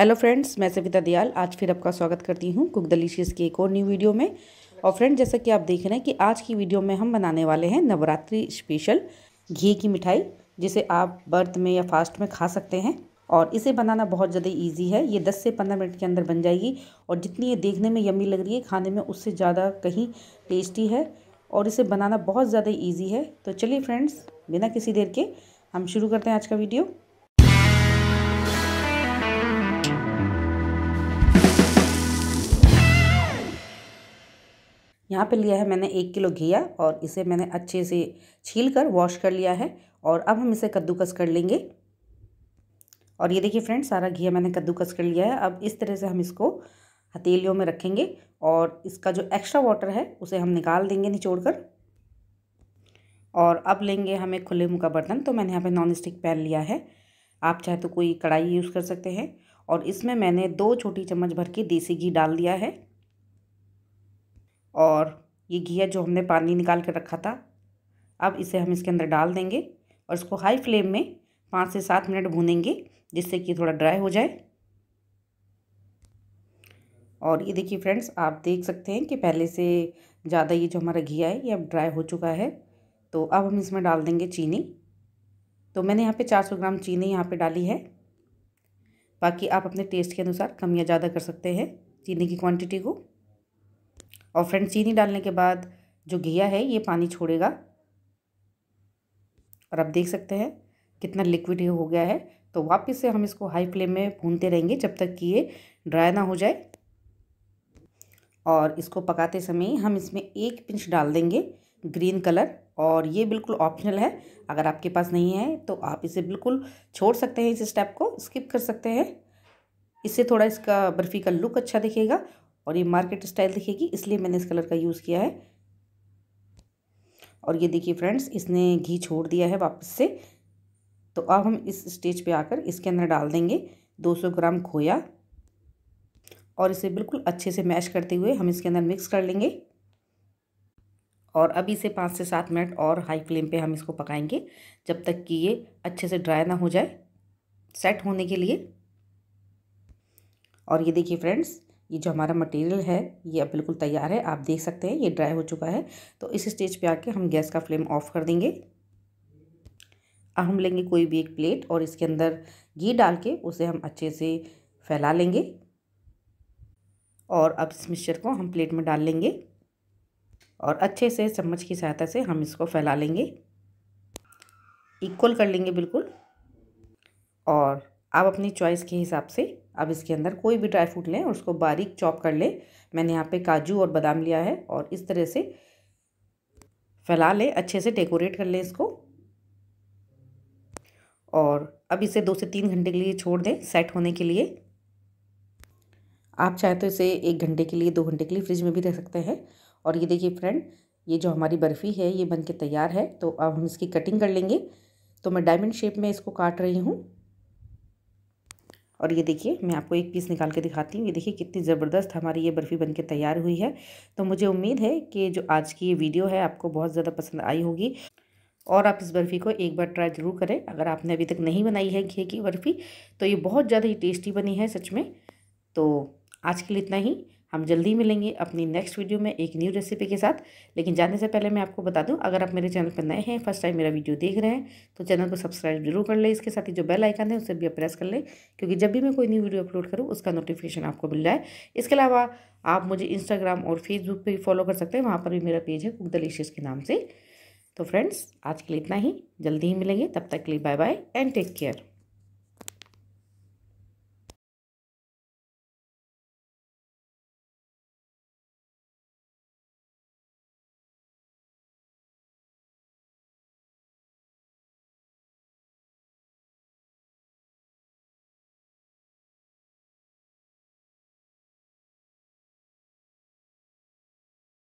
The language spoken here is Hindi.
हेलो फ्रेंड्स मैं सविता दयाल आज फिर आपका स्वागत करती हूँ कुक डिलीशियस की एक और न्यू वीडियो में और फ्रेंड जैसा कि आप देख रहे हैं कि आज की वीडियो में हम बनाने वाले हैं नवरात्रि स्पेशल घी की मिठाई जिसे आप बर्थ में या फास्ट में खा सकते हैं और इसे बनाना बहुत ज़्यादा ईजी है ये दस से पंद्रह मिनट के अंदर बन जाएगी और जितनी ये देखने में यमी लग रही है खाने में उससे ज़्यादा कहीं टेस्टी है और इसे बनाना बहुत ज़्यादा ईजी है तो चलिए फ्रेंड्स बिना किसी देर के हम शुरू करते हैं आज का वीडियो यहाँ पे लिया है मैंने एक किलो घिया और इसे मैंने अच्छे से छील कर वॉश कर लिया है और अब हम इसे कद्दूकस कर लेंगे और ये देखिए फ्रेंड्स सारा घिया मैंने कद्दूकस कर लिया है अब इस तरह से हम इसको हथेलियों में रखेंगे और इसका जो एक्स्ट्रा वाटर है उसे हम निकाल देंगे निचोड़ कर और अब लेंगे हमें खुले मुँह का बर्तन तो मैंने यहाँ पे नॉन स्टिक पैन लिया है आप चाहे तो कोई कढ़ाई यूज़ कर सकते हैं और इसमें मैंने दो छोटी चम्मच भर के देसी घी डाल दिया है और ये घिया जो हमने पानी निकाल कर रखा था अब इसे हम इसके अंदर डाल देंगे और इसको हाई फ्लेम में पाँच से सात मिनट भूनेंगे जिससे कि थोड़ा ड्राई हो जाए और ये देखिए फ्रेंड्स आप देख सकते हैं कि पहले से ज़्यादा ये जो हमारा घिया है ये अब ड्राई हो चुका है तो अब हम इसमें डाल देंगे चीनी तो मैंने यहाँ पे 400 ग्राम चीनी यहाँ पे डाली है बाकी आप अपने टेस्ट के अनुसार कम या ज़्यादा कर सकते हैं चीनी की क्वांटिटी को और फ्रेंड चीनी डालने के बाद जो घिया है ये पानी छोड़ेगा और आप देख सकते हैं कितना लिक्विड हो गया है तो वापस से हम इसको हाई फ्लेम में भूनते रहेंगे जब तक कि ये ड्राई ना हो जाए और इसको पकाते समय हम इसमें एक पिंच डाल देंगे ग्रीन कलर और ये बिल्कुल ऑप्शनल है अगर आपके पास नहीं है तो आप इसे बिल्कुल छोड़ सकते हैं इस स्टेप को स्किप कर सकते हैं इससे थोड़ा इसका बर्फ़ी का लुक अच्छा दिखेगा और ये मार्केट स्टाइल दिखेगी इसलिए मैंने इस कलर का यूज़ किया है और ये देखिए फ्रेंड्स इसने घी छोड़ दिया है वापस से तो अब हम इस स्टेज पे आकर इसके अंदर डाल देंगे 200 ग्राम खोया और इसे बिल्कुल अच्छे से मैश करते हुए हम इसके अंदर मिक्स कर लेंगे और अभी से पाँच से सात मिनट और हाई फ्लेम पे हम इसको पकाएंगे जब तक कि ये अच्छे से ड्राई ना हो जाए सेट होने के लिए और ये देखिए फ्रेंड्स ये जो हमारा मटेरियल है ये अब बिल्कुल तैयार है आप देख सकते हैं ये ड्राई हो चुका है तो इस स्टेज पे आके हम गैस का फ्लेम ऑफ कर देंगे अब हम लेंगे कोई भी एक प्लेट और इसके अंदर घी डाल के उसे हम अच्छे से फैला लेंगे और अब इस मिक्सचर को हम प्लेट में डाल लेंगे और अच्छे से चम्मच की सहायता से हम इसको फैला लेंगे इक्वल कर लेंगे बिल्कुल और आप अपनी चॉइस के हिसाब से अब इसके अंदर कोई भी ड्राई फ्रूट लें और उसको बारीक चॉप कर लें मैंने यहाँ पे काजू और बादाम लिया है और इस तरह से फैला लें अच्छे से डेकोरेट कर लें इसको और अब इसे दो से तीन घंटे के लिए छोड़ दें सेट होने के लिए आप चाहे तो इसे एक घंटे के लिए दो घंटे के लिए फ्रिज में भी रख सकते हैं और ये देखिए फ्रेंड ये जो हमारी बर्फ़ी है ये बन के तैयार है तो अब हम इसकी कटिंग कर लेंगे तो मैं डायमंड शेप में इसको काट रही हूँ और ये देखिए मैं आपको एक पीस निकाल के दिखाती हूँ ये देखिए कितनी ज़बरदस्त हमारी ये बर्फ़ी बनके तैयार हुई है तो मुझे उम्मीद है कि जो आज की ये वीडियो है आपको बहुत ज़्यादा पसंद आई होगी और आप इस बर्फ़ी को एक बार ट्राई ज़रूर करें अगर आपने अभी तक नहीं बनाई है घे की बर्फ़ी तो ये बहुत ज़्यादा ही टेस्टी बनी है सच में तो आज के लिए इतना ही हम जल्दी मिलेंगे अपनी नेक्स्ट वीडियो में एक न्यू रेसिपी के साथ लेकिन जाने से पहले मैं आपको बता दूं अगर आप मेरे चैनल पर नए हैं फर्स्ट टाइम मेरा वीडियो देख रहे हैं तो चैनल को सब्सक्राइब जरूर कर लें इसके साथ ही जो बेल आइकन है उसे भी आप प्रेस कर लें क्योंकि जब भी मैं कोई न्यू वीडियो अपलोड करूँ उसका नोटिफिकेशन आपको मिल जाए इसके अलावा आप मुझे इंस्टाग्राम और फेसबुक पर फॉलो कर सकते हैं वहाँ पर भी मेरा पेज है कुक दलिशियस के नाम से तो फ्रेंड्स आज के लिए इतना ही जल्दी ही मिलेंगे तब तक के लिए bye bye and take care